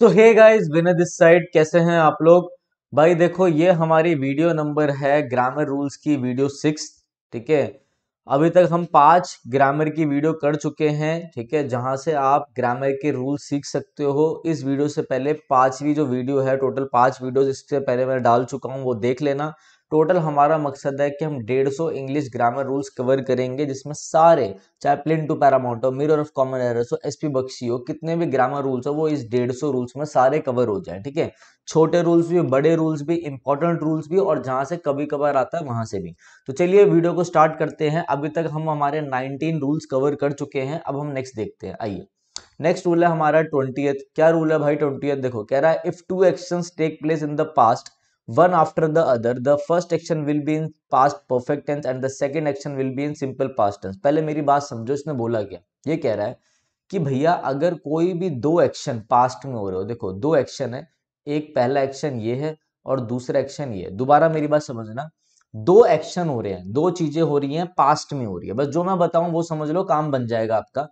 तो hey guys Vinay this side कैसे हैं आप लोग भाई देखो ये हमारी वीडियो नंबर है ग्रामर रूल्स की वीडियो सिक्स ठीक है अभी तक हम पांच ग्रामर की वीडियो कर चुके हैं ठीक है जहां से आप ग्रामर के रूल सीख सकते हो इस वीडियो से पहले पांचवी जो वीडियो है टोटल पांच वीडियोस इससे पहले मैं डाल चुका हूं वो देख लेना टोटल हमारा मकसद है कि हम 150 इंग्लिश ग्रामर रूल्स कवर करेंगे जिसमें सारे चैपलिन टू हो मिरर ऑफ कॉमन एरर्स हो एस पी बख्शी हो कितने भी ग्रामर रूल्स हो वो इस 150 रूल्स में सारे कवर हो जाए ठीक है छोटे रूल्स भी बड़े रूल्स भी इंपॉर्टेंट रूल्स भी और जहाँ से कभी कभार आता है वहाँ से भी तो चलिए वीडियो को स्टार्ट करते हैं अभी तक हम हमारे नाइनटीन रूल्स कवर कर चुके हैं अब हम नेक्स्ट देखते हैं आइए नेक्स्ट रूल है हमारा ट्वेंटी क्या रूल है भाई ट्वेंटी देखो कह रहा है if two action take place in the past one after the other the first action will be in past perfect tense and the second action will be in simple past tense पहले मेरी बात समझो इसने बोला क्या ये कह रहा है कि भैया अगर कोई भी दो एक्शन पास्ट में हो रहे हो देखो दो एक्शन है एक पहला एक्शन ये है और दूसरा एक्शन ये दोबारा मेरी बात समझना दो एक्शन हो रहे हैं दो चीजें हो रही हैं पास्ट में हो रही है बस जो मैं बताऊं वो समझ लो काम बन जाएगा आपका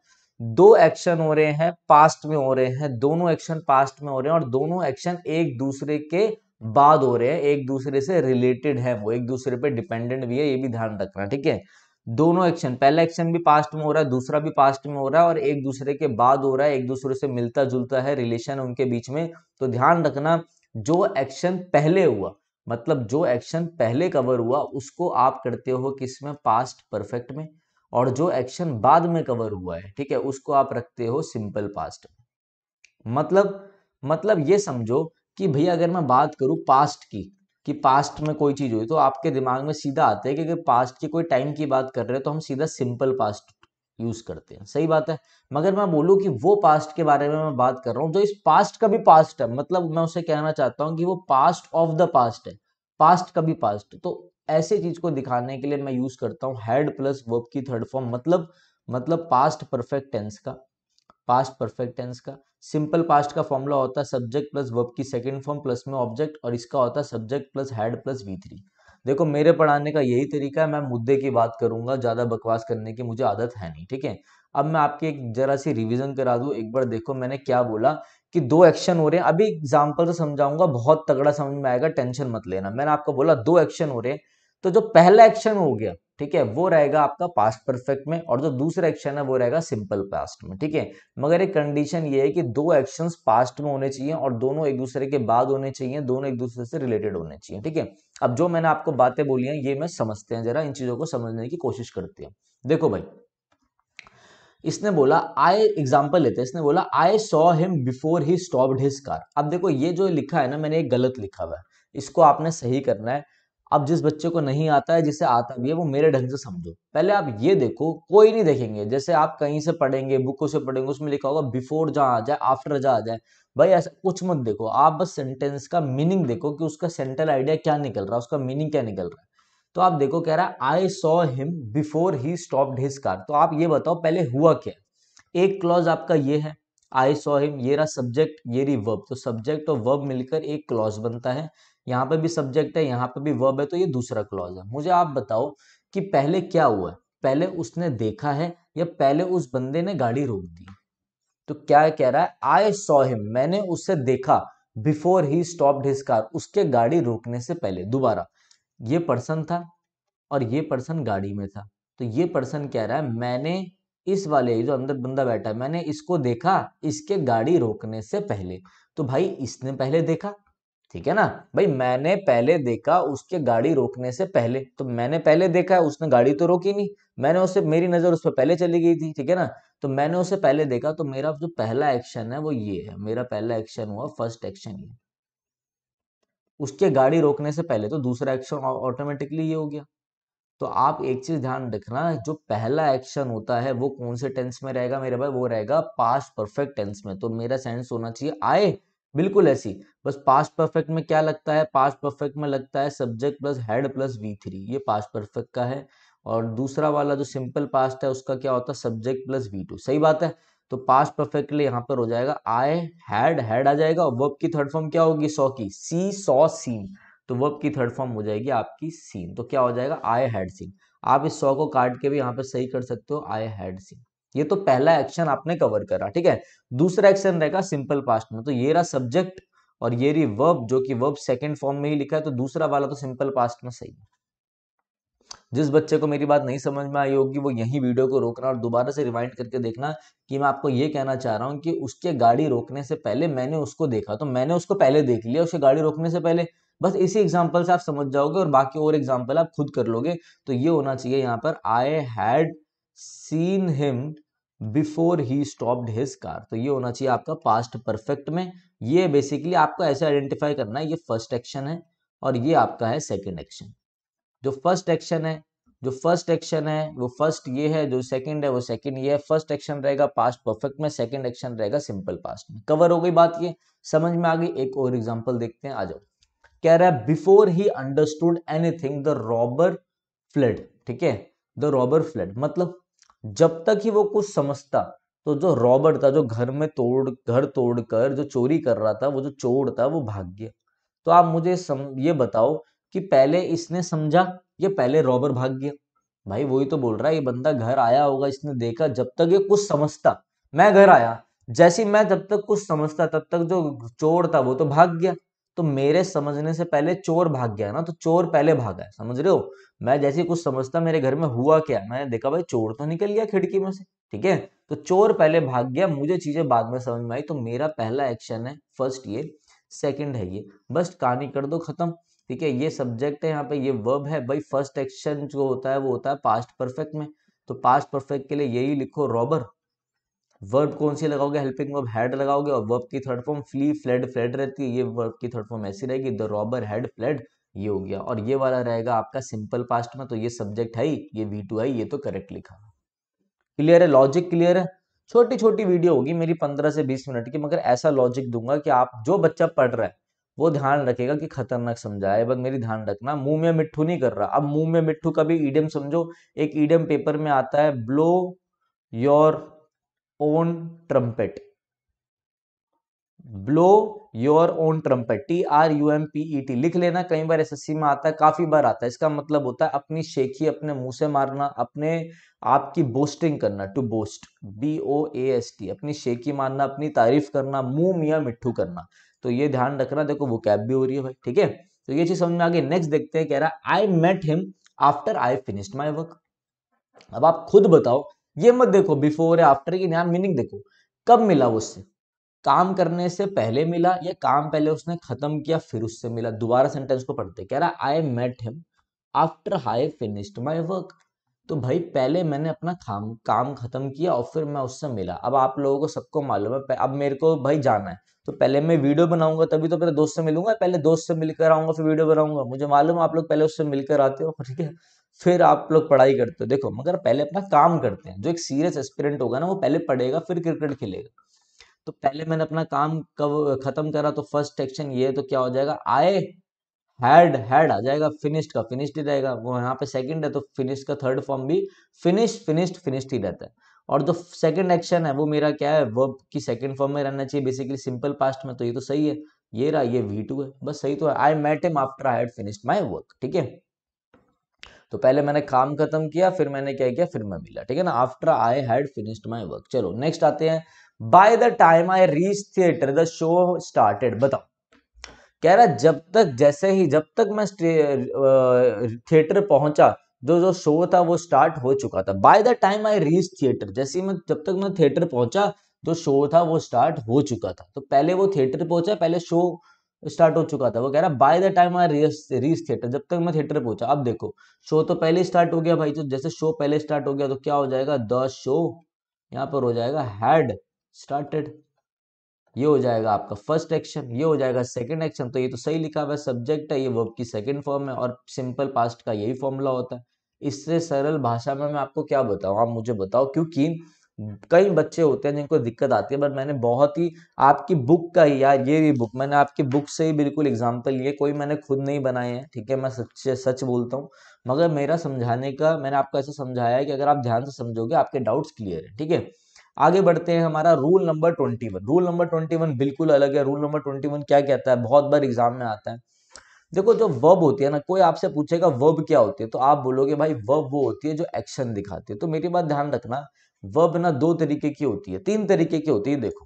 दो एक्शन हो रहे हैं पास्ट में हो रहे हैं दोनों एक्शन पास्ट में हो रहे हैं और दोनों एक्शन एक दूसरे के बाद हो रहे हैं एक दूसरे से रिलेटेड है वो एक दूसरे पे डिपेंडेंट भी है ये भी ध्यान रखना ठीक है दोनों एक्शन पहला एक्शन भी पास्ट में हो रहा है दूसरा भी पास्ट में हो रहा है और एक दूसरे के बाद हो रहा है एक दूसरे से मिलता जुलता है रिलेशन उनके बीच में तो ध्यान रखना जो एक्शन पहले हुआ मतलब जो एक्शन पहले कवर हुआ उसको आप करते हो किस में पास्ट परफेक्ट में और जो एक्शन बाद में कवर हुआ है ठीक है उसको आप रखते हो सिंपल पास्ट मतलब मतलब ये समझो कि भैया अगर मैं बात करूँ पास्ट की कि पास्ट में कोई चीज़ हुई तो आपके दिमाग में सीधा आता है कि अगर पास्ट की कोई टाइम की बात कर रहे हैं तो हम सीधा सिंपल पास्ट यूज़ करते हैं सही बात है मगर मैं बोलूँ कि वो पास्ट के बारे में मैं बात कर रहा हूँ जो इस पास्ट का भी पास्ट है मतलब मैं उसे कहना चाहता हूँ कि वो पास्ट ऑफ द पास्ट है पास्ट का भी पास्ट तो ऐसे चीज़ को दिखाने के लिए मैं यूज़ करता हूँ हैड प्लस वर्ब की थर्ड फॉर्म मतलब मतलब पास्ट परफेक्ट टेंस का पास्ट परफेक्ट टेंस का सिंपल पास्ट का फॉर्मूला होता है सब्जेक्ट प्लस वर्ब की सेकंड फॉर्म प्लस में ऑब्जेक्ट और इसका होता है subject plus had plus V three देखो मेरे पढ़ाने का यही तरीका है मैं मुद्दे की बात करूंगा ज़्यादा बकवास करने की मुझे आदत है नहीं ठीक है अब मैं आपकी एक जरा सी रिविजन करा दू एक बार देखो मैंने क्या बोला कि दो एक्शन हो रहे हैं अभी एग्जाम्पल से समझाऊंगा बहुत तगड़ा समझ में आएगा टेंशन मत लेना मैंने आपको बोला दो एक्शन हो रहे हैं तो जो पहला एक्शन हो गया ठीक है वो रहेगा आपका पास्ट परफेक्ट में और जो दूसरा एक्शन है वो रहेगा सिंपल पास्ट में ठीक है मगर एक कंडीशन ये है कि दो एक्शन पास्ट में होने चाहिए और दोनों एक दूसरे के बाद होने चाहिए दोनों एक दूसरे से रिलेटेड होने चाहिए ठीक है अब जो मैंने आपको बातें बोली हैं ये मैं समझते हैं जरा इन चीजों को समझने की कोशिश करते हैं देखो भाई इसने बोला आई एग्जाम्पल लेते हैं इसने बोला I saw him before he stop his car अब देखो ये जो लिखा है ना मैंने एक गलत लिखा हुआ है इसको आपने सही करना है अब जिस बच्चे को नहीं आता है जिसे आता भी है वो मेरे ढंग से समझो पहले आप ये देखो कोई नहीं देखेंगे जैसे आप कहीं से पढ़ेंगे बुकों से पढ़ेंगे उसमें लिखा होगा बिफोर जहाँ आ जाए आफ्टर जहाँ आ जाए भाई ऐसा कुछ मत देखो आप बस सेंटेंस का मीनिंग देखो कि उसका सेंट्रल आइडिया क्या निकल रहा है उसका मीनिंग क्या निकल रहा है तो आप देखो कह रहा है I saw him before he stop his car तो आप ये बताओ पहले हुआ क्या एक क्लॉज आपका ये है आई सॉ हिम ये रहा सब्जेक्ट ये रही वर्ब तो सब्जेक्ट और वर्ब मिलकर एक क्लॉज बनता है यहाँ पे भी सब्जेक्ट है यहाँ पर भी वर्ब है तो ये दूसरा क्लॉज है मुझे आप बताओ कि पहले क्या हुआ है पहले उसने देखा है या पहले उस बंदे ने गाड़ी रोक दी तो क्या कह रहा है आई सॉ हिम मैंने उसे देखा before he stop his car उसके गाड़ी रोकने से पहले दोबारा ये पर्सन था और ये पर्सन गाड़ी में था तो ये पर्सन कह रहा है मैंने इस वाले जो अंदर बंदा बैठा है मैंने इसको देखा इसके गाड़ी रोकने से पहले तो भाई इसने पहले देखा ठीक है ना भाई मैंने पहले देखा उसके गाड़ी रोकने से पहले तो मैंने पहले देखा उसने गाड़ी तो रोकी नहीं मैंने उसे मेरी नजर उस पर पहले चली गई थी ठीक है ना तो मैंने उसे पहले देखा तो मेरा जो पहला एक्शन है वो ये है मेरा पहला एक्शन हुआ फर्स्ट एक्शन ये उसके गाड़ी रोकने से पहले तो दूसरा एक्शन ऑटोमेटिकली ये हो गया तो आप एक चीज ध्यान रखना जो पहला एक्शन होता है वो कौन से टेंस में रहेगा मेरे भाई वो रहेगा पास्ट परफेक्ट टेंस में तो मेरा सेंस होना चाहिए आए बिल्कुल ऐसी बस पास्ट परफेक्ट में क्या लगता है पास्ट परफेक्ट में लगता है subject plus had plus V three ये पास्ट परफेक्ट का है और दूसरा वाला जो सिंपल पास्ट है उसका क्या होता है सब्जेक्ट प्लस वी टू सही बात है तो पास्ट परफेक्टली यहाँ पर हो जाएगा आई हैड हैड आ जाएगा वर्ब की थर्ड फॉर्म क्या होगी सौ की सी सौ सीन तो वर्ब की थर्ड फॉर्म हो जाएगी आपकी सीन तो क्या हो जाएगा आई हैड सीन आप इस सौ को काट के भी यहाँ पर सही कर सकते हो आई हैड सीन ये तो पहला एक्शन आपने कवर करा ठीक है दूसरा एक्शन रहेगा सिंपल पास्ट में तो ये रहा सब्जेक्ट और ये रही वर्ब जो कि वर्ब सेकंड फॉर्म में ही लिखा है तो दूसरा वाला तो सिंपल पास्ट में सही है जिस बच्चे को मेरी बात नहीं समझ में आई होगी वो यही वीडियो को रोकना और दोबारा से रिवाइंड करके देखना कि मैं आपको ये कहना चाह रहा हूं कि उसके गाड़ी रोकने से पहले मैंने उसको देखा तो मैंने उसको पहले देख लिया उसके गाड़ी रोकने से पहले बस इसी एग्जाम्पल से आप समझ जाओगे और बाकी और एग्जाम्पल आप खुद कर लोगे तो ये होना चाहिए यहाँ पर I had seen him before he stopped his car तो ये होना चाहिए आपका पास्ट परफेक्ट में ये बेसिकली आपको ऐसे आइडेंटिफाई करना है ये फर्स्ट एक्शन है और ये आपका है सेकेंड एक्शन जो फर्स्ट एक्शन है जो फर्स्ट एक्शन है वो फर्स्ट ये है जो सेकंड है वो सेकंड ये है फर्स्ट एक्शन रहेगा पास्ट परफेक्ट में सेकंड एक्शन रहेगा सिंपल पास्ट में कवर हो गई बात ये समझ में आ गई एक और एग्जांपल देखते हैं आ जाओ कह रहा है before he understood anything the robber fled ठीक है द रॉबर फ्लड मतलब जब तक ही वो कुछ समझता तो जो रॉबर्ट था जो घर में तोड़ घर तोड़कर जो चोरी कर रहा था वो जो चोर था वो भाग गया तो आप मुझे सम, ये बताओ कि पहले इसने समझा ये पहले रॉबर भाग गया भाई वही तो बोल रहा है ये बंदा घर आया होगा इसने देखा जब तक ये कुछ समझता मैं घर आया जैसे मैं जब तक कुछ समझता तब तक जो चोर था वो तो भाग गया तो मेरे समझने से पहले चोर भाग गया ना तो चोर पहले भागा है समझ रहे हो मैं जैसे कुछ समझता मेरे घर में हुआ क्या मैंने देखा भाई चोर तो निकल गया खिड़की में से ठीक है तो चोर पहले भाग गया मुझे चीजें बाद में समझ में आई तो मेरा पहला एक्शन है फर्स्ट ये सेकंड है ये बस कहानी कर दो खत्म ठीक है ये सब्जेक्ट है यहाँ पे ये वर्ब है भाई फर्स्ट एक्शन जो होता है वो होता है पास्ट परफेक्ट में तो पास्ट परफेक्ट के लिए यही लिखो रॉबर वर्ब कौन सी लगाओगे हेल्पिंग वर्ब हैड लगाओगे और वर्ब की third form flee fled fled रहती है ये वर्ब की थर्ड फॉर्म ऐसी रहेगी द रॉबर हैड फ्लेड ये हो गया और ये वाला रहेगा आपका सिंपल पास्ट में तो ये सब्जेक्ट है ये वी टू है ये तो करेक्ट लिखा क्लियर है लॉजिक क्लियर है छोटी छोटी वीडियो होगी मेरी पंद्रह से बीस मिनट की मगर ऐसा लॉजिक दूंगा कि आप जो बच्चा पढ़ रहा है वो ध्यान रखेगा कि खतरनाक समझाए बस मेरी ध्यान रखना मुंह में मिट्ठू नहीं कर रहा अब मुंह में मिट्ठू का भी ईडियम समझो एक ईडियम पेपर में आता है blow your own trumpet blow your own trumpet T R U M P E T लिख लेना कई बार एसएससी में आता है काफी बार आता है इसका मतलब होता है अपनी शेखी अपने मुंह से मारना अपने आपकी बोस्टिंग करना to boast B O A S T अपनी शेखी मारना अपनी तारीफ करना मुंह मियाँ मिट्ठू करना तो ये ध्यान रखना देखो वो कैब भी हो रही है भाई ठीक है तो ये चीज समझ में आ गई नेक्स्ट देखते हैं कह रहा है I met him after I finished my work अब आप खुद बताओ ये मत देखो बिफोर या आफ्टर की ध्यान मीनिंग देखो कब मिला उससे काम करने से पहले मिला या काम पहले उसने खत्म किया फिर उससे मिला दोबारा सेंटेंस को पढ़ते कह रहा I met him after I finished my work तो भाई पहले मैंने अपना काम काम खत्म किया और फिर मैं उससे मिला अब आप लोगों को सबको मालूम है अब मेरे को भाई जाना है तो पहले मैं वीडियो बनाऊंगा तभी तो पहले दोस्त से मिलूंगा पहले दोस्त से मिलकर आऊंगा फिर वीडियो बनाऊंगा मुझे मालूम आप लोग पहले उससे मिलकर आते हो ठीक है फिर आप लोग पढ़ाई करते हो देखो मगर पहले अपना काम करते हैं जो एक सीरियस एक्सपीरियंट होगा ना वो पहले पढ़ेगा फिर क्रिकेट खेलेगा तो पहले मैंने अपना काम कब खत्म करा तो फर्स्ट एक्शन ये तो क्या हो जाएगा आए हैड हैड आ जाएगा फिनिश्ड का फिनिश्ड ही रहेगा वो यहाँ पे सेकंड है तो फिनिश का थर्ड फॉर्म भी फिनिश फिनिश्ड फिनिश्ड ही रहता है और जो सेकंड एक्शन है वो मेरा क्या है वर्ब की सेकंड फॉर्म में रहना चाहिए बेसिकली सिंपल पास्ट में तो ये तो सही है ये रहा ये वी टू है बस सही तो है I met him after I had finished my work ठीक है तो पहले मैंने काम खत्म किया फिर मैंने क्या किया फिर मैं मिला ठीक है ना after I had finished my work चलो नेक्स्ट आते हैं by the time I reach theatre the show started बताओ कह रहा जब तक जैसे ही जब तक मैं थिएटर पहुंचा जो जो शो था वो स्टार्ट हो चुका था by the time I reach theatre जैसे ही मैं जब तक मैं थिएटर पहुंचा जो शो था वो स्टार्ट हो चुका था तो पहले वो थिएटर पहुंचा पहले शो स्टार्ट हो चुका था वो कह रहा by the time I reach reach theatre जब तक मैं थिएटर पहुंचा अब देखो शो तो पहले स्टार्ट हो गया भाई तो जैसे शो पहले स्टार्ट हो गया तो क्या हो जाएगा द शो यहाँ पर हो जाएगा हैड स्टार्टेड ये हो जाएगा आपका फर्स्ट एक्शन ये हो जाएगा सेकंड एक्शन तो ये तो सही लिखा हुआ है सब्जेक्ट है ये वर्ब की सेकंड फॉर्म है और सिंपल पास्ट का यही फॉर्मूला होता है इससे सरल भाषा में मैं आपको क्या बताऊँ आप मुझे बताओ क्योंकि कई बच्चे होते हैं जिनको दिक्कत आती है बट मैंने बहुत ही आपकी बुक का ही यार ये भी बुक मैंने आपकी बुक से ही बिल्कुल एग्जाम्पल लिए कोई मैंने खुद नहीं बनाए हैं ठीक है मैं सच सच बोलता हूँ मगर मेरा समझाने का मैंने आपको ऐसा समझाया है कि अगर आप ध्यान से समझोगे आपके डाउट्स क्लियर है ठीक है आगे बढ़ते हैं हमारा rule number twenty one rule number twenty one बिल्कुल अलग है रूल नंबर ट्वेंटी वन क्या कहता है बहुत बार एग्जाम में आता है देखो जो वर्ब होती है ना कोई आपसे पूछेगा वर्ब क्या होती है तो आप बोलोगे भाई वर्ब वो होती है जो एक्शन दिखाती है तो मेरी बात ध्यान रखना वर्ब ना दो तरीके की होती है तीन तरीके की होती है देखो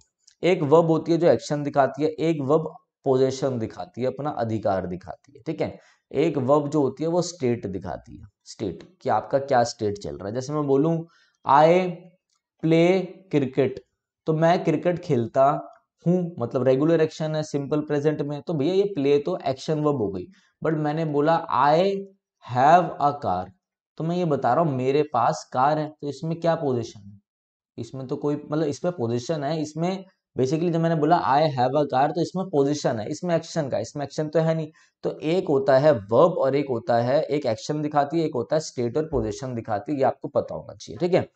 एक वर्ब होती है जो एक्शन दिखाती है एक वर्ब पोजेशन दिखाती है अपना अधिकार दिखाती है ठीक है एक वर्ब जो होती है वो स्टेट दिखाती है स्टेट कि आपका क्या स्टेट चल रहा है जैसे मैं बोलूं आई प्ले क्रिकेट तो मैं क्रिकेट खेलता हूं मतलब रेगुलर एक्शन है सिंपल प्रेजेंट में तो भैया ये प्ले तो एक्शन वर्ब हो गई बट मैंने बोला आई हैव अ कार तो मैं ये बता रहा हूँ मेरे पास कार है तो इसमें क्या पोजिशन है इसमें तो कोई मतलब इसमें पोजिशन है इसमें बेसिकली जब मैंने बोला आई हैव अ कार तो इसमें पोजिशन है इसमें एक्शन का इसमें एक्शन तो है नहीं तो एक होता है वर्ब और एक होता है एक एक्शन दिखाती है एक होता है स्टेट और पोजिशन दिखाती है ये आपको पता होना चाहिए ठीक है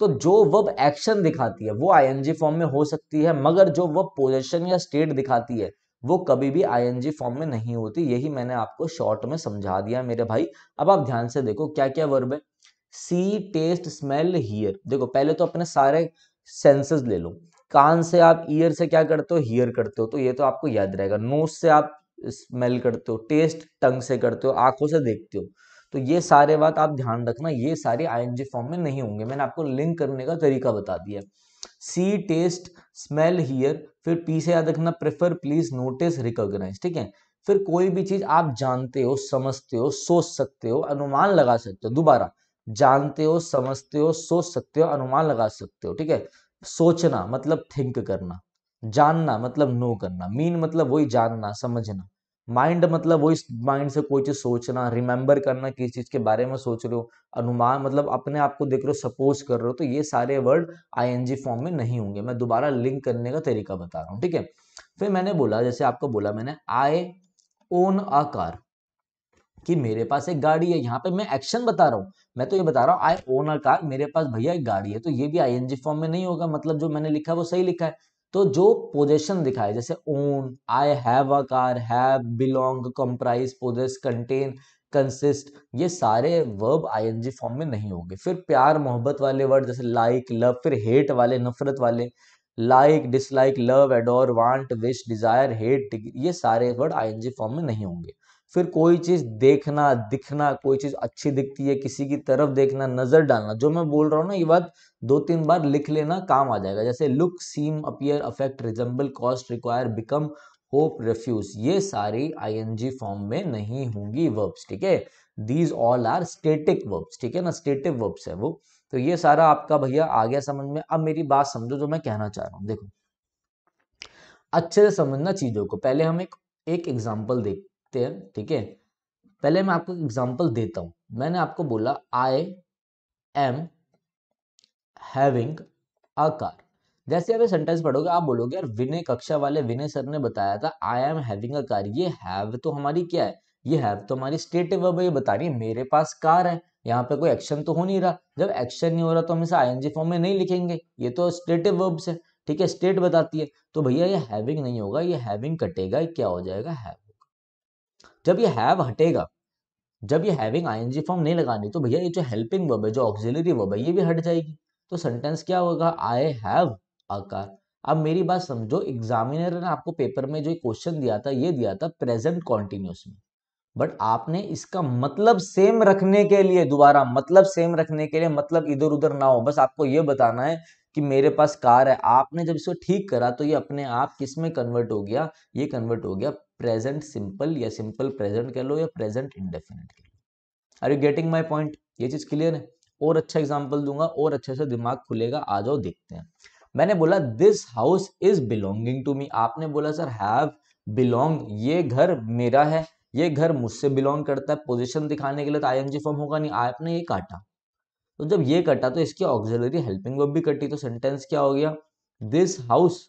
तो जो वब एक्शन दिखाती है वो आईएनजी फॉर्म में हो सकती है मगर जो वब पोजिशन या स्टेट दिखाती है वो कभी भी आईएनजी फॉर्म में नहीं होती यही मैंने आपको शॉर्ट में समझा दिया मेरे भाई अब आप ध्यान से देखो क्या क्या वर्ब है सी टेस्ट स्मेल हियर देखो पहले तो अपने सारे सेंसेस ले लो कान से आप ईयर से क्या करते हो हियर करते हो तो ये तो आपको याद रहेगा नोज से आप स्मेल करते हो टेस्ट टंग से करते हो आंखों से देखते हो तो ये सारे बात आप ध्यान रखना ये सारे आई फॉर्म में नहीं होंगे मैंने आपको लिंक करने का तरीका बता दिया सी टेस्ट स्मेल हियर फिर पी से याद रखना प्रेफर प्लीज नोटिस रिकॉग्नाइज ठीक है फिर कोई भी चीज आप जानते हो समझते हो सोच सकते हो अनुमान लगा सकते हो दोबारा जानते हो समझते हो सोच सकते हो अनुमान लगा सकते हो ठीक है सोचना मतलब थिंक करना जानना मतलब नो करना मीन मतलब वही जानना समझना माइंड मतलब वो इस माइंड से कोई चीज़ सोचना रिमेंबर करना किस चीज़ के बारे में सोच रहे हो अनुमान मतलब अपने आप को देख रहे हो सपोज कर रहे हो तो ये सारे वर्ड आईएनजी फॉर्म में नहीं होंगे मैं दोबारा लिंक करने का तरीका बता रहा हूँ ठीक है फिर मैंने बोला जैसे आपको बोला मैंने आई ओन अ कार कि मेरे पास एक गाड़ी है यहाँ पे मैं एक्शन बता रहा हूँ मैं तो ये बता रहा हूँ आई ओन अ कार मेरे पास भैया एक गाड़ी है तो ये भी आईएनजी फॉर्म में नहीं होगा मतलब जो मैंने लिखा है वो सही लिखा है तो जो पोजेशन दिखाए जैसे own I have a car have belong comprise possess contain consist ये सारे वर्ब आईएनजी फॉर्म में नहीं होंगे फिर प्यार मोहब्बत वाले वर्ड जैसे लाइक लव फिर हेट वाले नफरत वाले like dislike love adore want wish desire hate ये सारे वर्ड आईएनजी फॉर्म में नहीं होंगे फिर कोई चीज़ देखना दिखना कोई चीज़ अच्छी दिखती है किसी की तरफ देखना नज़र डालना जो मैं बोल रहा हूँ ना ये बात दो तीन बार लिख लेना काम आ जाएगा जैसे look seem appear affect resemble cost require become hope refuse ये सारी आई फॉर्म में नहीं होंगी वर्ब्स ठीक है these all are static verbs ठीक है ना स्टेटिव वर्ब्स है वो तो ये सारा आपका भैया आ गया समझ में अब मेरी बात समझो जो मैं कहना चाह रहा हूँ देखो अच्छे से समझना चीजों को पहले हम एक एक एग्जाम्पल देख सकते हैं ठीक है पहले मैं आपको एग्जाम्पल देता हूं मैंने आपको बोला I am having a car जैसे आप सेंटेंस पढ़ोगे आप बोलोगे यार विनय कक्षा वाले विनय सर ने बताया था I am having a car ये हैव तो हमारी क्या है ये हैव तो हमारी स्टेट वर्ब ये बता रही है मेरे पास कार है यहाँ पे कोई एक्शन तो हो नहीं रहा जब एक्शन नहीं हो रहा तो हम इसे आई फॉर्म में नहीं लिखेंगे ये तो स्टेटिव वर्ब्स है ठीक है स्टेट बताती है तो भैया ये हैविंग नहीं होगा ये हैविंग कटेगा क्या हो जाएगा हैव जब ये हैव हटेगा जब ये हैविंग आईएनजी फॉर्म नहीं लगानी तो भैया ये जो हेल्पिंग वर्ब है जो ऑक्सिलरी वर्ब है ये भी हट जाएगी तो सेंटेंस क्या होगा आई हैव अ कार अब मेरी बात समझो एग्जामिनर ने आपको पेपर में जो क्वेश्चन दिया था ये दिया था प्रेजेंट कॉन्टिन्यूस में बट आपने इसका मतलब सेम रखने के लिए दोबारा मतलब सेम रखने के लिए मतलब इधर उधर ना हो बस आपको ये बताना है कि मेरे पास कार है आपने जब इसको ठीक करा तो ये अपने आप किस में कन्वर्ट हो गया ये कन्वर्ट हो गया प्रेजेंट सिंपल या सिंपल प्रेजेंट कह लो या प्रेजेंट इंडेफिनेट कह लो are you getting my point ये चीज़ क्लियर है और अच्छा एग्जाम्पल दूंगा और अच्छे से दिमाग खुलेगा आ जाओ देखते हैं मैंने बोला this house is belonging to me आपने बोला सर हैव बिलोंग ये घर मेरा है ये घर मुझसे बिलोंग करता है पोजिशन दिखाने के लिए तो आई एनजी फॉर्म होगा नहीं आपने ये काटा तो जब ये कटा तो इसकी ऑक्सिलरी हेल्पिंग वर्ब भी कटी तो सेंटेंस क्या हो गया दिस हाउस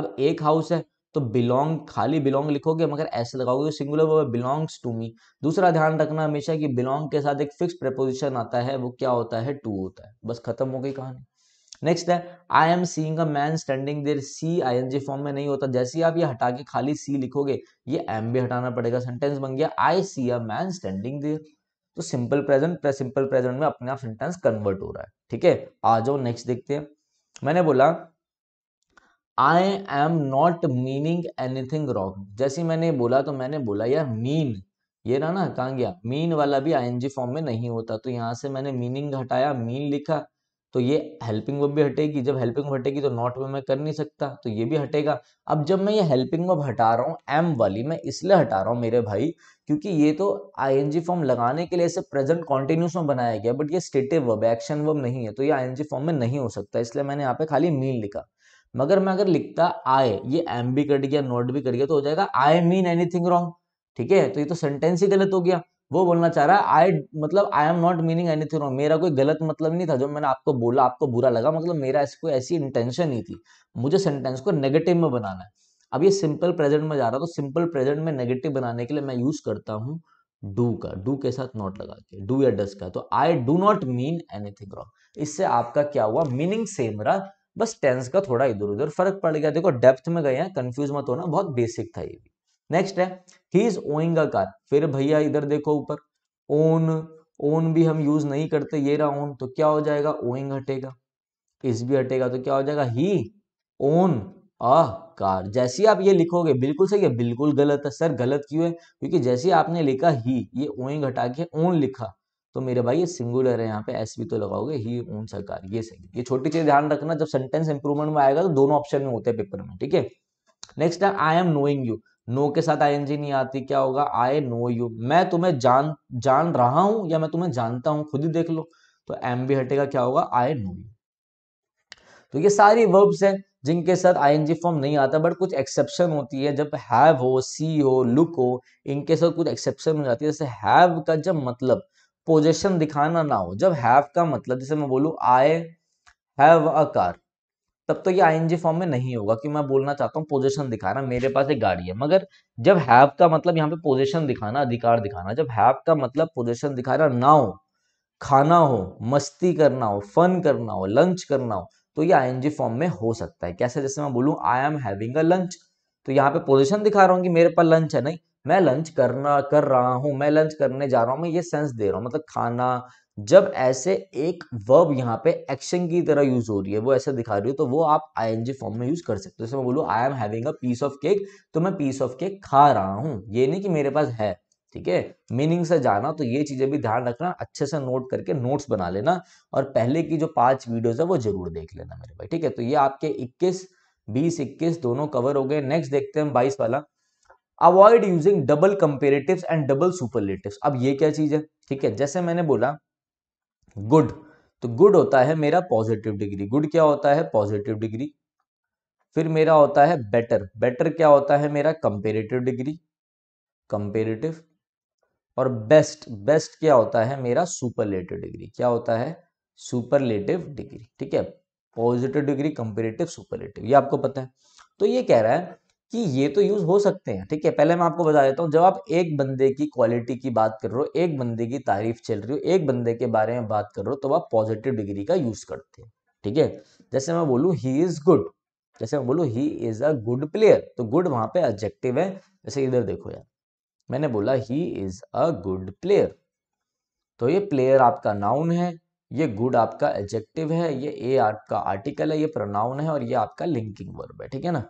अब एक हाउस है तो बिलोंग खाली बिलोंग लिखोगे मगर ऐसे लगाओगे singular verb belongs to me दूसरा ध्यान रखना हमेशा कि बिलोंग के साथ एक फिक्स प्रपोजिशन आता है वो क्या होता है टू होता है बस खत्म हो गई कहानी नेक्स्ट है I am seeing a man standing there see I N G form में नहीं होता जैसे ही आप ये हटा के खाली सी लिखोगे ये एम भी हटाना पड़ेगा सेंटेंस बन गया आई सी अ मैन स्टैंडिंग देर तो सिंपल प्रेजेंट सिंपल प्रेजेंट में अपने आप सेंटेंस कन्वर्ट हो रहा है ठीक है आ जाओ नेक्स्ट देखते हैं मैंने बोला I am not meaning anything wrong जैसे मैंने बोला तो मैंने बोला यार मीन ये रहा ना कहाँ गया मीन वाला भी आई फॉर्म में नहीं होता तो यहाँ से मैंने मीनिंग हटाया मीन लिखा तो ये हेल्पिंग वर्ब भी हटेगी जब हेल्पिंग वर्ब हटेगी तो नॉट में मैं कर नहीं सकता तो ये भी हटेगा अब जब मैं ये हेल्पिंग वर्ब हटा रहा हूँ एम वाली मैं इसलिए हटा रहा हूँ मेरे भाई क्योंकि ये तो आईएनजी फॉर्म लगाने के लिए इसे प्रेजेंट कॉन्टिन्यूस में बनाया गया बट ये स्टेटिव वर्ब एक्शन वर्ब नहीं है तो ये आई फॉर्म में नहीं हो सकता इसलिए मैंने यहाँ पे खाली मीन लिखा मगर मैं अगर लिखता आए ये एम भी कट गया नॉट भी कट गया तो हो जाएगा आई मीन एनीथिंग रॉन्ग ठीक है तो ये तो सेंटेंस ही गलत हो गया वो बोलना चाह रहा है आई मतलब I am not meaning anything wrong मेरा कोई गलत मतलब नहीं था जो मैंने आपको बोला आपको बुरा लगा मतलब मेरा इसको ऐसी इंटेंशन नहीं थी मुझे सेंटेंस को नेगेटिव में बनाना है अब ये सिंपल प्रेजेंट में जा रहा तो सिंपल प्रेजेंट में नेगेटिव बनाने के लिए मैं यूज करता हूँ डू का डू के साथ नॉट लगा के डू या डस का तो I do not mean anything wrong इससे आपका क्या हुआ मीनिंग सेम रहा बस टेंस का थोड़ा इधर उधर फर्क पड़ गया देखो डेप्थ में गए हैं कंफ्यूज मत होना बहुत बेसिक था ये भी नेक्स्ट है he is owing a car फिर भैया इधर देखो ऊपर ओन ओन भी हम यूज नहीं करते ये रहा ओन तो क्या हो जाएगा ओइंग हटेगा इस भी हटेगा तो क्या हो जाएगा ही ओन अ कार जैसे आप ये लिखोगे बिल्कुल सही है बिल्कुल गलत है सर गलत क्यों है क्योंकि जैसे आपने लिखा ही ये ओइंग हटा के ओन लिखा तो मेरे भाई ये सिंगुलर है यहाँ पे एस भी तो लगाओगे ही ओन सरकार ये सही ये छोटी चीज ध्यान रखना जब सेंटेंस इंप्रूवमेंट में आएगा तो दोनों ऑप्शन में होते हैं पेपर में ठीक है नेक्स्ट है I am knowing you know के साथ आई नहीं आती क्या होगा आई नो यू मैं तुम्हें जान जान रहा हूं या मैं तुम्हें जानता हूं खुद ही देख लो तो एम भी हटेगा क्या होगा आई नो यू तो ये सारी वर्ब्स हैं जिनके साथ आई फॉर्म नहीं आता बट कुछ एक्सेप्शन होती है जब हैव हो सी हो लुक हो इनके साथ कुछ एक्सेप्शन हो जाती है जैसे हैव का जब मतलब पोजेशन दिखाना ना हो जब हैव का मतलब जैसे मैं बोलूँ आई हैव अ कार तब तो ये आईएनजी फॉर्म में नहीं होगा कि मैं बोलना चाहता हूँ पोजिशन दिखाना मेरे पास एक गाड़ी है मगर जब हैव का मतलब यहाँ पे पोजिशन दिखाना अधिकार दिखाना जब हैव का मतलब पोजिशन दिखाना ना हो खाना हो मस्ती करना हो फन करना हो लंच करना हो तो ये आईएनजी फॉर्म में हो सकता है कैसे जैसे मैं बोलूँ I am having a lunch तो यहाँ पे पोजिशन दिखा रहा हूँ कि मेरे पास लंच है नहीं मैं लंच करना कर रहा हूं मैं लंच करने जा रहा हूँ मैं ये सेंस दे रहा हूं मतलब खाना जब ऐसे एक वर्ब यहाँ पे एक्शन की तरह यूज हो रही है वो ऐसे दिखा रही हो तो वो आप आई फॉर्म में यूज कर सकते हो जैसे मैं बोलूँ I am having a piece of cake तो मैं पीस ऑफ केक खा रहा हूँ ये नहीं कि मेरे पास है ठीक है मीनिंग से जाना तो ये चीजें भी ध्यान रखना अच्छे से नोट करके नोट्स बना लेना और पहले की जो पांच वीडियोज है वो जरूर देख लेना मेरे भाई ठीक है तो ये आपके इक्कीस बीस इक्कीस दोनों कवर हो गए नेक्स्ट देखते हैं बाईस वाला avoid using double comparative and double superlative अब ये क्या चीज है ठीक है जैसे मैंने बोला गुड तो गुड होता है मेरा पॉजिटिव डिग्री गुड क्या होता है पॉजिटिव डिग्री फिर मेरा होता है बेटर बेटर क्या होता है मेरा कंपेरेटिव डिग्री कंपेरेटिव और बेस्ट बेस्ट क्या होता है मेरा सुपरलेटिव डिग्री क्या होता है सुपरलेटिव डिग्री ठीक है पॉजिटिव डिग्री कंपेरेटिव सुपरलेटिव ये आपको पता है तो ये कह रहा है कि ये तो यूज हो सकते हैं ठीक है पहले मैं आपको बता देता हूँ जब आप एक बंदे की क्वालिटी की बात कर रहे हो एक बंदे की तारीफ चल रही हो एक बंदे के बारे में बात कर रहे हो तो आप पॉजिटिव डिग्री का यूज करते हो ठीक है जैसे मैं बोलूँ ही इज गुड जैसे मैं बोलूँ he is a good player तो गुड वहां पे ऑब्जेक्टिव है जैसे इधर देखो यार मैंने बोला he is a good player तो ये प्लेयर आपका नाउन है ये गुड आपका एडजेक्टिव है ये ए आपका आर्टिकल है ये प्रोनाउन है और ये आपका लिंकिंग वर्ब है ठीक है ना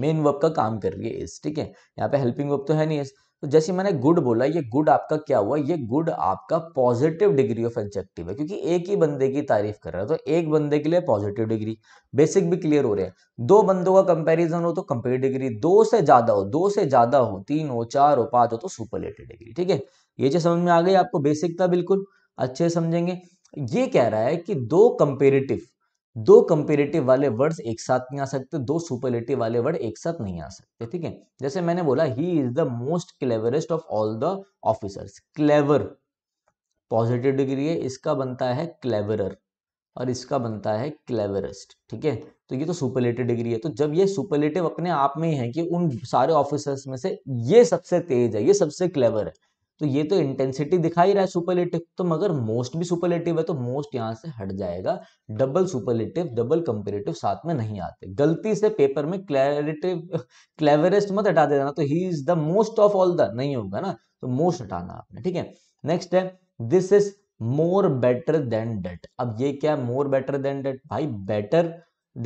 मेन वर्ब का काम कर रही है इस ठीक है यहाँ पे हेल्पिंग वर्ब तो है नहीं इस तो जैसे मैंने गुड बोला ये गुड आपका क्या हुआ ये गुड आपका पॉजिटिव डिग्री ऑफ एंजेक्टिव है क्योंकि एक ही बंदे की तारीफ कर रहा है तो एक बंदे के लिए पॉजिटिव डिग्री बेसिक भी क्लियर हो रहे हैं दो बंदों का कंपैरिजन हो तो कंपेयर डिग्री दो से ज्यादा हो दो से ज्यादा हो तीन हो चार हो पाँच हो तो सुपरलेटिव डिग्री ठीक है ये चीज समझ में आ गई आपको बेसिक था बिल्कुल अच्छे समझेंगे ये कह रहा है कि दो कंपेरेटिव दो कंपेरेटिव वाले वर्ड्स एक साथ नहीं आ सकते दो सुपरलेटिव वाले वर्ड एक साथ नहीं आ सकते ठीक है जैसे मैंने बोला he is the most cleverest of all the officers clever positive degree है इसका बनता है क्लेवरर और इसका बनता है क्लेवरेस्ट ठीक है तो ये तो सुपरलेटिव डिग्री है तो जब ये सुपरलेटिव अपने आप में ही है कि उन सारे ऑफिसर्स में से ये सबसे तेज है ये सबसे क्लेवर है तो ये तो इंटेंसिटी दिखाई रहा है सुपरलेटिव तो मगर मोस्ट भी सुपरलेटिव है तो मोस्ट यहाँ से हट जाएगा डबल सुपरलेटिव डबल कंपेरेटिव साथ में नहीं आते गलती से पेपर में क्लैरिटिव क्लेवरेस्ट मत हटा देना तो he is the most of all the नहीं होगा ना तो मोस्ट हटाना आपने ठीक है नेक्स्ट है this is more better than that अब ये क्या है मोर बेटर देन डेट भाई बेटर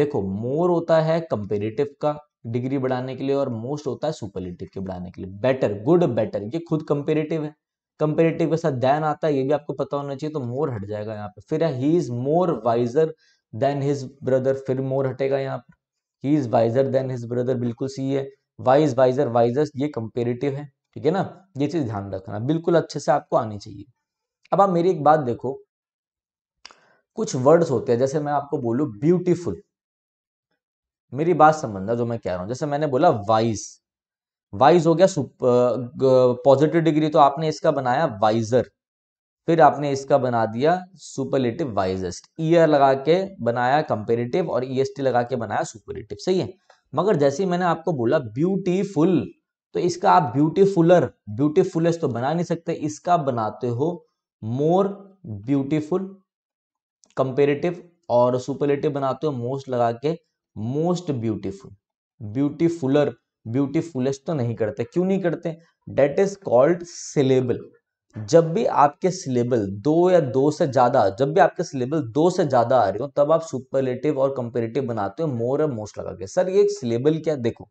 देखो मोर होता है कंपेरेटिव का डिग्री बढ़ाने के लिए और मोस्ट होता है सुपरलेटिव के बढ़ाने के लिए बेटर गुड बेटर ये खुद कंपेरेटिव है कंपेरेटिव के साथ दैन आता है ये भी आपको पता होना चाहिए तो मोर हट जाएगा यहाँ पे फिर he is more wiser than his brother फिर मोर हटेगा यहाँ पर he is wiser than his brother बिल्कुल सी है वाइज वाइजर वाइजर ये कंपेरेटिव है ठीक है ना ये चीज ध्यान रखना बिल्कुल अच्छे से आपको आनी चाहिए अब आप मेरी एक बात देखो कुछ वर्ड्स होते हैं जैसे मैं आपको बोलू ब्यूटीफुल मेरी बात समझना जो मैं कह रहा हूँ जैसे मैंने बोला वाइज वाइज हो गया पॉजिटिव डिग्री तो आपने इसका बनाया वाइजर फिर आपने इसका बना दिया सुपरलेटिव वाइजेस्ट ईयर लगा के बनाया कंपेरेटिव और ईएसटी e लगा के बनाया सुपरलेटिव सही है मगर जैसे ही मैंने आपको बोला ब्यूटीफुल तो इसका आप ब्यूटीफुलर ब्यूटीफुलेस्ट तो बना नहीं सकते इसका बनाते हो मोर ब्यूटीफुल कंपेरेटिव और सुपरलेटिव बनाते हो मोस्ट लगा के मोस्ट ब्यूटीफुल ब्यूटीफुलर ब्यूटीफुलेस्ट तो नहीं करते क्यों नहीं करते डेट इज कॉल्ड सिलेबल जब भी आपके सिलेबल दो या दो से ज्यादा जब भी आपके सिलेबल दो से ज्यादा आ रहे हो तब आप सुपरलेटिव और कंपेरेटिव बनाते हो मोर और मोस्ट लगा के सर ये सिलेबल क्या देखो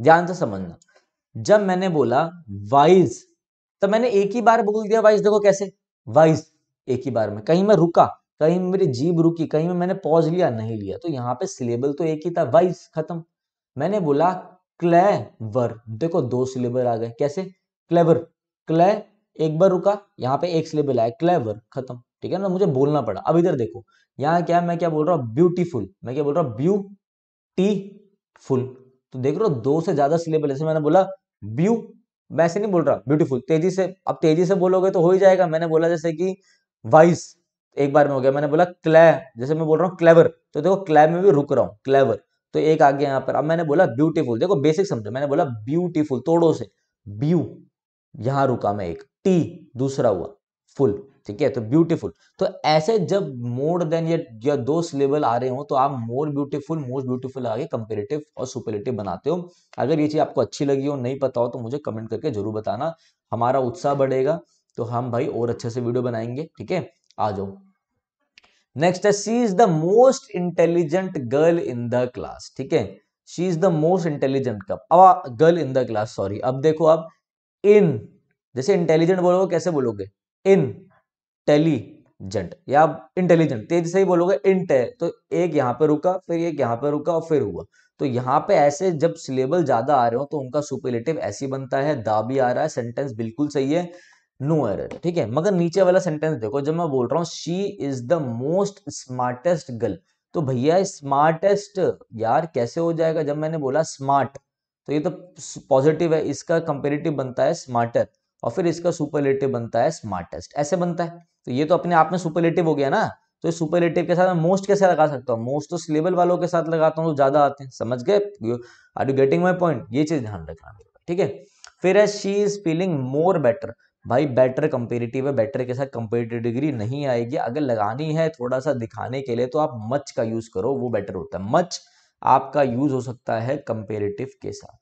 ध्यान से समझना जब मैंने बोला वाइज तो मैंने एक ही बार बोल दिया वाइज देखो कैसे वाइज एक ही बार में कहीं मैं रुका कहीं मेरी जीब रुकी कहीं में मैंने पॉज लिया नहीं लिया तो यहाँ पे सिलेबल तो एक ही था वाइस खत्म मैंने बोला क्लेवर देखो दो सिलेबल आ गए कैसे क्लेवर क्ले एक बार रुका यहाँ पे एक सिलेबल आया क्लेवर खत्म ठीक है ना मुझे बोलना पड़ा अब इधर देखो यहाँ क्या मैं क्या बोल रहा हूँ ब्यूटीफुल मैं क्या बोल रहा हूँ ब्यू फुल तो देख रहे हो दो से ज्यादा सिलेबल ऐसे मैंने बोला ब्यू मैं ऐसे नहीं बोल रहा ब्यूटीफुल तेजी से अब तेजी से बोलोगे तो हो ही जाएगा मैंने बोला जैसे कि वाइस एक बार में हो गया मैंने बोला क्लै जैसे मैं बोल रहा हूँ क्लेवर तो देखो क्लै में भी रुक रहा हूँ क्लेवर तो एक आ गया यहाँ पर अब मैंने बोला ब्यूटीफुल देखो बेसिक समझो मैंने बोला ब्यूटीफुल तोड़ो से ब्यू यहां रुका मैं एक टी दूसरा हुआ फुल ठीक है तो ब्यूटीफुल तो ऐसे जब मोर देन या दो सिलेबल आ रहे हो तो आप मोर ब्यूटीफुल मोस्ट ब्यूटीफुल आगे कंपेरेटिव और सुपरलेटिव बनाते हो अगर ये चीज आपको अच्छी लगी हो नहीं पता हो तो मुझे कमेंट करके जरूर बताना हमारा उत्साह बढ़ेगा तो हम भाई और अच्छे से वीडियो बनाएंगे ठीक है आ जाओ नेक्स्ट है she is the most intelligent girl in the class ठीक है she is the most intelligent कब अब girl in the class sorry अब देखो आप इन जैसे इंटेलिजेंट बोलोगे कैसे बोलोगे इन इंटेलिजेंट या इंटेलिजेंट तेज से ही बोलोगे इंटे तो एक यहाँ पे रुका फिर एक यहाँ पे रुका और फिर हुआ तो यहाँ पे ऐसे जब सिलेबल ज्यादा आ रहे हो तो उनका सुपरलेटिव ऐसी बनता है दा भी आ रहा है सेंटेंस बिल्कुल सही है नो एर ठीक है मगर नीचे वाला सेंटेंस देखो जब मैं बोल रहा हूँ she is the most smartest girl तो भैया स्मार्टेस्ट यार कैसे हो जाएगा जब मैंने बोला स्मार्ट तो ये तो पॉजिटिव है इसका कंपेरेटिव बनता है स्मार्टर और फिर इसका सुपरलेटिव बनता है स्मार्टेस्ट ऐसे बनता है तो ये तो अपने आप में सुपरलेटिव हो गया ना तो सुपरलेटिव के साथ मैं मोस्ट कैसे लगा सकता हूँ मोस्ट तो सिलेबल वालों के साथ लगाता हूँ तो ज्यादा आते हैं समझ गए are you getting my point ये चीज ध्यान रखना ठीक है फिर है she is feeling more better भाई बेटर कंपेरेटिव है बेटर के साथ कंपेरेटिव डिग्री नहीं आएगी अगर लगानी है थोड़ा सा दिखाने के लिए तो आप मच का यूज करो वो बेटर होता है मच आपका यूज हो सकता है कंपेरेटिव के साथ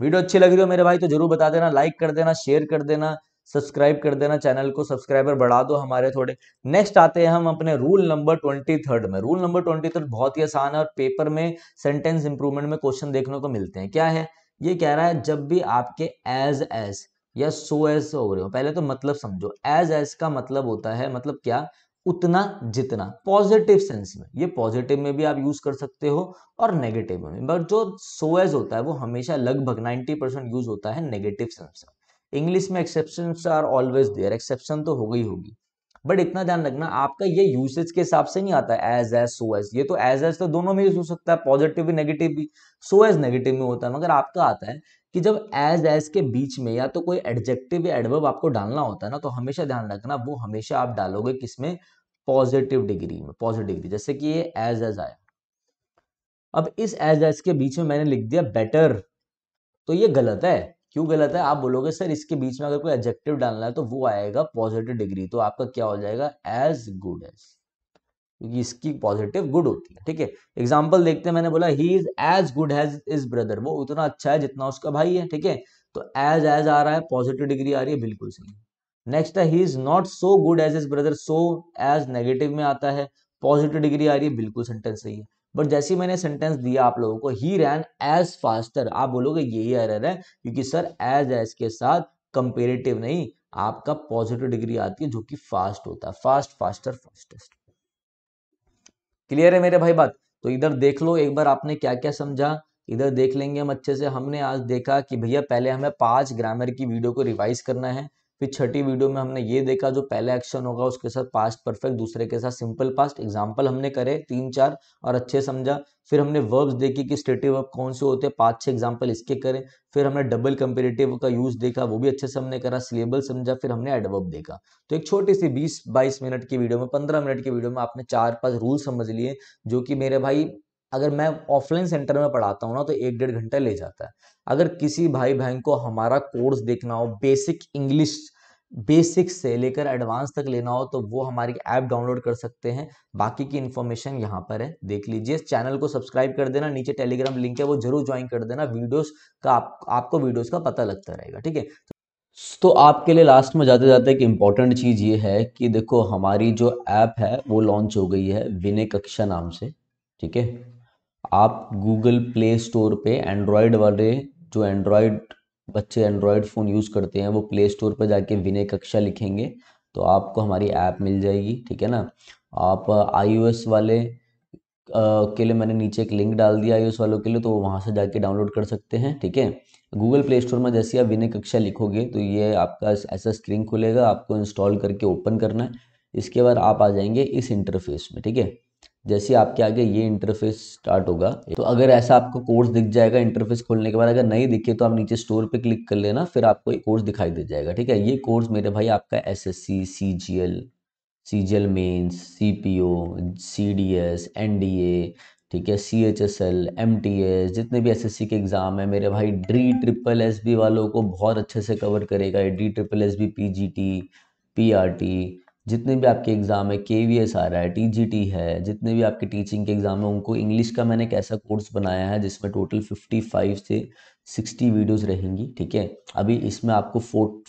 वीडियो अच्छी लग रही हो तो मेरे भाई तो जरूर बता देना लाइक कर देना शेयर कर देना सब्सक्राइब कर देना चैनल को सब्सक्राइबर बढ़ा दो हमारे थोड़े नेक्स्ट आते हैं हम अपने रूल नंबर ट्वेंटी थर्ड में रूल नंबर ट्वेंटी थर्ड बहुत ही आसान है और पेपर में सेंटेंस इंप्रूवमेंट में क्वेश्चन देखने को मिलते हैं क्या है ये कह रहा है जब भी आपके एज एज या सो एज हो रहे हो पहले तो मतलब समझो एज एज का मतलब होता है मतलब क्या उतना जितना पॉजिटिव सेंस में ये पॉजिटिव में भी आप यूज कर सकते हो और नेगेटिव में बट जो सो एज होता है वो हमेशा लगभग 90 परसेंट यूज होता है नेगेटिव सेंस में इंग्लिश में exception are always there exception तो हो गई होगी बट इतना ध्यान रखना आपका ये यूसेज के हिसाब से नहीं आता एज एज सो एज ये तो एज एज तो दोनों में यूज हो सकता है पॉजिटिव भी नेगेटिव भी सो एज नेगेटिव में होता है मगर आपका आता है कि जब एज एज के बीच में या तो कोई एडजेक्टिव या एडवर्ब आपको डालना होता है ना तो हमेशा ध्यान रखना वो हमेशा आप डालोगे किसमें पॉजिटिव डिग्री में पॉजिटिव डिग्री जैसे कि ये एज एज आया अब इस एज एज के बीच में मैंने लिख दिया बेटर तो ये गलत है क्यों गलत है आप बोलोगे सर इसके बीच में अगर कोई एडजेक्टिव डालना है तो वो आएगा पॉजिटिव डिग्री तो आपका क्या हो जाएगा एज गुड एज क्योंकि इसकी पॉजिटिव गुड होती है ठीक है एग्जाम्पल देखते हैं मैंने बोला he is as good as his brother वो उतना अच्छा है जितना उसका भाई है ठीक है तो एज एज आ रहा है पॉजिटिव डिग्री आ रही है बिल्कुल सही नेक्स्ट है he is not so good as his brother so as negative में आता है पॉजिटिव डिग्री आ रही है बिल्कुल सेंटेंस सही है बट जैसे मैंने सेंटेंस दिया आप लोगों को ही रैन एज फास्टर आप बोलोगे यही एरर है क्योंकि सर एज एज के साथ कंपेरेटिव नहीं आपका पॉजिटिव डिग्री आती है जो कि फास्ट होता है फास्ट फास्टर फास्टेस्ट क्लियर है मेरे भाई बात तो इधर देख लो एक बार आपने क्या क्या समझा इधर देख लेंगे हम अच्छे से हमने आज देखा कि भैया पहले हमें पांच ग्रामर की वीडियो को रिवाइज करना है फिर छठी वीडियो में हमने ये देखा जो पहला एक्शन होगा उसके साथ पास्ट परफेक्ट दूसरे के साथ सिंपल पास्ट एग्जाम्पल हमने करे तीन चार और अच्छे समझा फिर हमने वर्ब्स देखी कि स्टेटिव वर्ब कौन से होते हैं पांच छह एग्जाम्पल इसके करें फिर हमने डबल कंपेरेटिव का यूज़ देखा वो भी अच्छे से हमने करा सिलेबल समझा फिर हमने एडवर्ब देखा तो एक छोटी सी बीस बाईस मिनट की वीडियो में पंद्रह मिनट की वीडियो में आपने चार पाँच रूल समझ लिए जो कि मेरे भाई अगर मैं ऑफलाइन सेंटर में पढ़ाता हूँ ना तो एक डेढ़ घंटा ले जाता है अगर किसी भाई बहन को हमारा कोर्स देखना हो बेसिक इंग्लिश बेसिक से लेकर एडवांस तक लेना हो तो वो हमारी ऐप डाउनलोड कर सकते हैं बाकी की इन्फॉर्मेशन यहाँ पर है देख लीजिए चैनल को सब्सक्राइब कर देना नीचे टेलीग्राम लिंक है वो जरूर ज्वाइन कर देना वीडियोस का आप, आपको वीडियोस का पता लगता रहेगा ठीक है तो आपके लिए लास्ट में जाते जाते एक इम्पॉर्टेंट चीज़ ये है कि देखो हमारी जो ऐप है वो लॉन्च हो गई है विनय कक्षा नाम से ठीक है आप गूगल प्ले स्टोर पे एंड्रॉयड वाले जो एंड्रॉयड बच्चे एंड्रॉयड फ़ोन यूज़ करते हैं वो प्ले स्टोर पर जाके विनय कक्षा लिखेंगे तो आपको हमारी ऐप मिल जाएगी ठीक है ना आप आईओएस uh, वाले uh, के लिए मैंने नीचे एक लिंक डाल दिया आईओएस वालों के लिए तो वहाँ से जाके डाउनलोड कर सकते हैं ठीक है गूगल प्ले स्टोर में जैसे आप विनय कक्षा लिखोगे तो ये आपका ऐसा स्क्रीन खुलेगा आपको इंस्टॉल करके ओपन करना है इसके बाद आप आ जाएंगे इस इंटरफेस में ठीक है जैसे आपके आगे ये इंटरफेस स्टार्ट होगा तो अगर ऐसा आपको कोर्स दिख जाएगा इंटरफेस खोलने के बाद अगर नहीं दिखे तो आप नीचे स्टोर पे क्लिक कर लेना फिर आपको कोर्स दिखाई दे जाएगा ठीक है ये कोर्स मेरे भाई आपका S S C C G L C G L mains C P O C D S N D A ठीक है C H S L M T S जितने भी एस एस सी के एग्ज़ाम हैं मेरे भाई डी ट्रिपल एस बी वालों को बहुत अच्छे से कवर करेगा D triple S B P G T P R T जितने भी आपके एग्ज़ाम है के वी एस आ रहा है टी जी टी है जितने भी आपके टीचिंग के एग्ज़ाम है उनको इंग्लिश का मैंने एक ऐसा कोर्स बनाया है जिसमें टोटल फिफ्टी फाइव से सिक्सटी वीडियोस रहेंगी ठीक है अभी इसमें आपको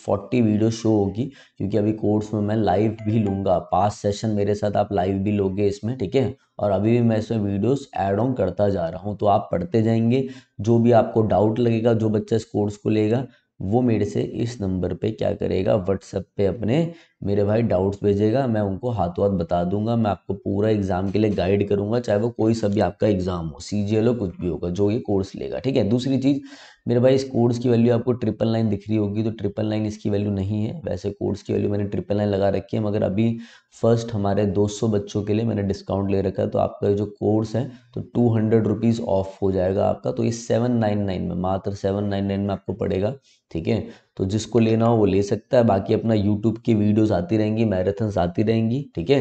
फोर्टी वीडियो शो होगी क्योंकि अभी कोर्स में मैं लाइव भी लूँगा पास सेशन मेरे साथ आप लाइव भी लोगे इसमें ठीक है और अभी भी मैं इसमें वीडियोस एड ऑन करता जा रहा हूँ तो आप पढ़ते जाएंगे जो भी आपको डाउट लगेगा जो बच्चा इस कोर्स को लेगा वो मेरे से इस नंबर पे क्या करेगा व्हाट्सएप पे अपने मेरे भाई डाउट्स भेजेगा मैं उनको हाथों हाथ बता दूंगा मैं आपको पूरा एग्ज़ाम के लिए गाइड करूंगा चाहे वो कोई सा भी आपका एग्ज़ाम हो सी जी एल हो कुछ भी होगा जो ये कोर्स लेगा ठीक है दूसरी चीज़ मेरे भाई इस कोर्स की वैल्यू आपको ट्रिपल नाइन दिख रही होगी तो ट्रिपल नाइन इसकी वैल्यू नहीं है वैसे कोर्स की वैल्यू मैंने ट्रिपल नाइन लगा रखी है मगर अभी फर्स्ट हमारे 200 बच्चों के लिए मैंने डिस्काउंट ले रखा है तो आपका जो कोर्स है तो टू हंड्रेड रुपीज़ ऑफ हो जाएगा आपका तो ये सेवन नाइन नाइन में मात्र सेवन नाइन नाइन में आपको पड़ेगा ठीक है तो जिसको लेना हो वो ले सकता है बाकी अपना यूट्यूब की वीडियोस आती रहेंगी मैराथन्स आती रहेंगी ठीक है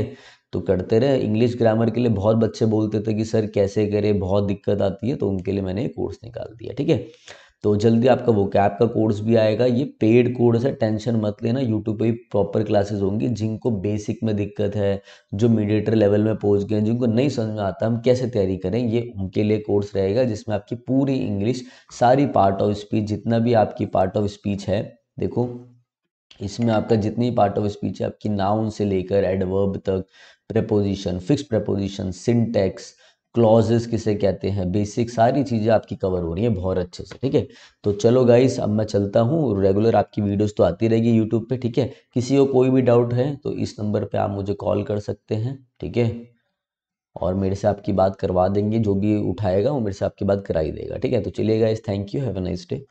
तो करते रहे इंग्लिश ग्रामर के लिए बहुत बच्चे बोलते थे कि सर कैसे करें बहुत दिक्कत आती है तो उनके लिए मैंने कोर्स निकाल दिया ठीक है तो जल्दी आपका वो कैप का कोर्स भी आएगा ये पेड कोर्स है टेंशन मत लेना यूट्यूब पे प्रॉपर क्लासेस होंगी जिनको बेसिक में दिक्कत है जो मीडिएटर लेवल में पहुंच गए जिनको नहीं समझ में आता हम कैसे तैयारी करें ये उनके लिए कोर्स रहेगा जिसमें आपकी पूरी इंग्लिश सारी पार्ट ऑफ स्पीच जितना भी आपकी पार्ट ऑफ स्पीच है देखो इसमें आपका जितनी पार्ट ऑफ स्पीच है आपकी नाउन से लेकर एडवर्ब तक preposition fix preposition syntax clauses किसे कहते हैं बेसिक सारी चीज़ें आपकी कवर हो रही हैं बहुत अच्छे से ठीक है तो चलो गाइस अब मैं चलता हूँ रेगुलर आपकी वीडियोस तो आती रहेगी यूट्यूब पे ठीक है किसी को कोई भी डाउट है तो इस नंबर पे आप मुझे कॉल कर सकते हैं ठीक है और मेरे से आपकी बात करवा देंगे जो भी उठाएगा वो मेरे से आपकी बात करा ही देगा ठीक है तो चलिए guys thank you have a nice day